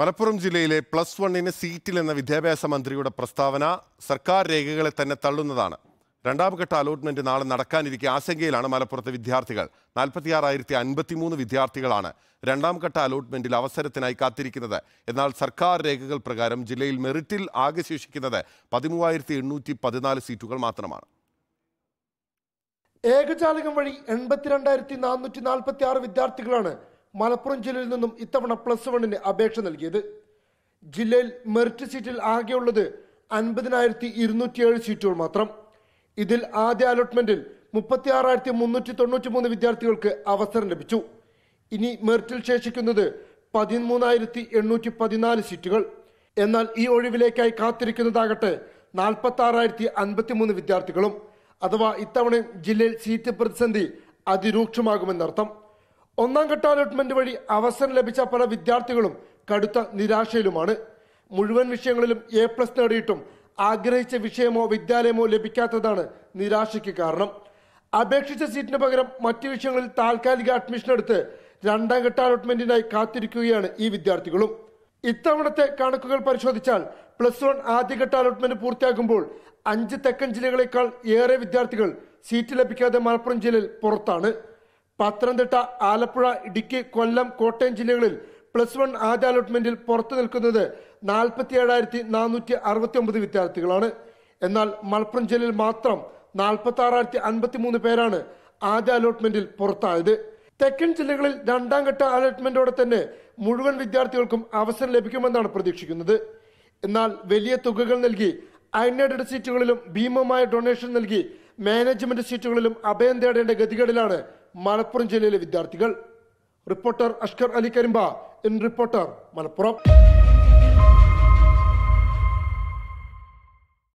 മലപ്പുറം ജില്ലയിലെ പ്ലസ് വണ്ണിന് സീറ്റിൽ എന്ന വിദ്യാഭ്യാസ മന്ത്രിയുടെ പ്രസ്താവന സർക്കാർ രേഖകളെ തന്നെ തള്ളുന്നതാണ് രണ്ടാം ഘട്ട അലോട്ട്മെന്റ് നാളെ നടക്കാനിരിക്കെ ആശങ്കയിലാണ് മലപ്പുറത്തെ വിദ്യാർത്ഥികൾ നാൽപ്പത്തിയാറായിരത്തി അൻപത്തിമൂന്ന് വിദ്യാർത്ഥികളാണ് രണ്ടാം ഘട്ട അലോട്ട്മെന്റിൽ അവസരത്തിനായി കാത്തിരിക്കുന്നത് എന്നാൽ സർക്കാർ രേഖകൾ പ്രകാരം ജില്ലയിൽ മെറിറ്റിൽ ആകെ ശേഷിക്കുന്നത് പതിമൂവായിരത്തി എണ്ണൂറ്റി പതിനാല് സീറ്റുകൾ മാത്രമാണ് ഏകജാലകം വഴി എൺപത്തിരണ്ടായിരത്തി നാനൂറ്റി നാൽപ്പത്തി ആറ് വിദ്യാർത്ഥികളാണ് മലപ്പുറം ജില്ലയിൽ നിന്നും ഇത്തവണ പ്ലസ് വണ്ണിന് അപേക്ഷ നൽകിയത് ജില്ലയിൽ മെറിറ്റ് സീറ്റിൽ ആകെയുള്ളത് അൻപതിനായിരത്തി ഇരുന്നൂറ്റിയേഴ് സീറ്റുകൾ മാത്രം ഇതിൽ ആദ്യ അലോട്ട്മെന്റിൽ മുപ്പത്തി ആറായിരത്തി മുന്നൂറ്റി തൊണ്ണൂറ്റി മൂന്ന് വിദ്യാർത്ഥികൾക്ക് അവസരം ലഭിച്ചു ഇനി മെറിറ്റിൽ ശേഷിക്കുന്നത് പതിമൂന്നായിരത്തി എണ്ണൂറ്റി പതിനാല് സീറ്റുകൾ എന്നാൽ ഈ ഒഴിവിലേക്കായി കാത്തിരിക്കുന്നതാകട്ടെ നാൽപ്പത്തി ആറായിരത്തി അൻപത്തി മൂന്ന് വിദ്യാർത്ഥികളും അഥവാ ഇത്തവണ ജില്ലയിൽ സീറ്റ് പ്രതിസന്ധി അതിരൂക്ഷമാകുമെന്നർത്ഥം ഒന്നാം ഘട്ട അലോട്ട്മെന്റ് വഴി അവസരം ലഭിച്ച പല വിദ്യാർത്ഥികളും കടുത്ത നിരാശയിലുമാണ് മുഴുവൻ വിഷയങ്ങളിലും എ പ്ലസ് നേടിയിട്ടും ആഗ്രഹിച്ച വിഷയമോ വിദ്യാലയമോ ലഭിക്കാത്തതാണ് നിരാശയ്ക്ക് കാരണം അപേക്ഷിച്ച സീറ്റിന് പകരം മറ്റു വിഷയങ്ങളിൽ താൽക്കാലിക അഡ്മിഷൻ എടുത്ത് രണ്ടാം ഘട്ട അലോട്ട്മെന്റിനായി കാത്തിരിക്കുകയാണ് ഈ വിദ്യാർത്ഥികളും ഇത്തവണത്തെ കണക്കുകൾ പരിശോധിച്ചാൽ പ്ലസ് വൺ ആദ്യഘട്ട അലോട്ട്മെന്റ് പൂർത്തിയാക്കുമ്പോൾ അഞ്ച് തെക്കൻ ജില്ലകളേക്കാൾ ഏറെ വിദ്യാർത്ഥികൾ സീറ്റ് ലഭിക്കാതെ മലപ്പുറം ജില്ലയിൽ പുറത്താണ് പത്തനംതിട്ട ആലപ്പുഴ ഇടുക്കി കൊല്ലം കോട്ടയം ജില്ലകളിൽ പ്ലസ് വൺ ആദ്യ അലോട്ട്മെന്റിൽ പുറത്തു നിൽക്കുന്നത് നാൽപ്പത്തി ഏഴായിരത്തി നാനൂറ്റി അറുപത്തി ഒമ്പത് വിദ്യാർത്ഥികളാണ് എന്നാൽ മലപ്പുറം ജില്ലയിൽ മാത്രം നാൽപ്പത്തി ആറായിരത്തി അൻപത്തി മൂന്ന് പേരാണ് ആദ്യ അലോട്ട്മെന്റിൽ പുറത്തായത് തെക്കൻ ജില്ലകളിൽ രണ്ടാം ഘട്ട അലോട്ട്മെന്റോടെ തന്നെ മുഴുവൻ വിദ്യാർത്ഥികൾക്കും അവസരം ലഭിക്കുമെന്നാണ് പ്രതീക്ഷിക്കുന്നത് എന്നാൽ വലിയ തുകകൾ നൽകി അൺഎയ്ഡഡ് സീറ്റുകളിലും ഭീമമായ ഡൊണേഷൻ നൽകി മാനേജ്മെന്റ് സീറ്റുകളിലും അഭയം തേടേണ്ട ഗതികേടിലാണ് മലപ്പുറം ജില്ലയിലെ വിദ്യാർത്ഥികൾ reporter Ashkar Ali Karimba in reporter Malappuram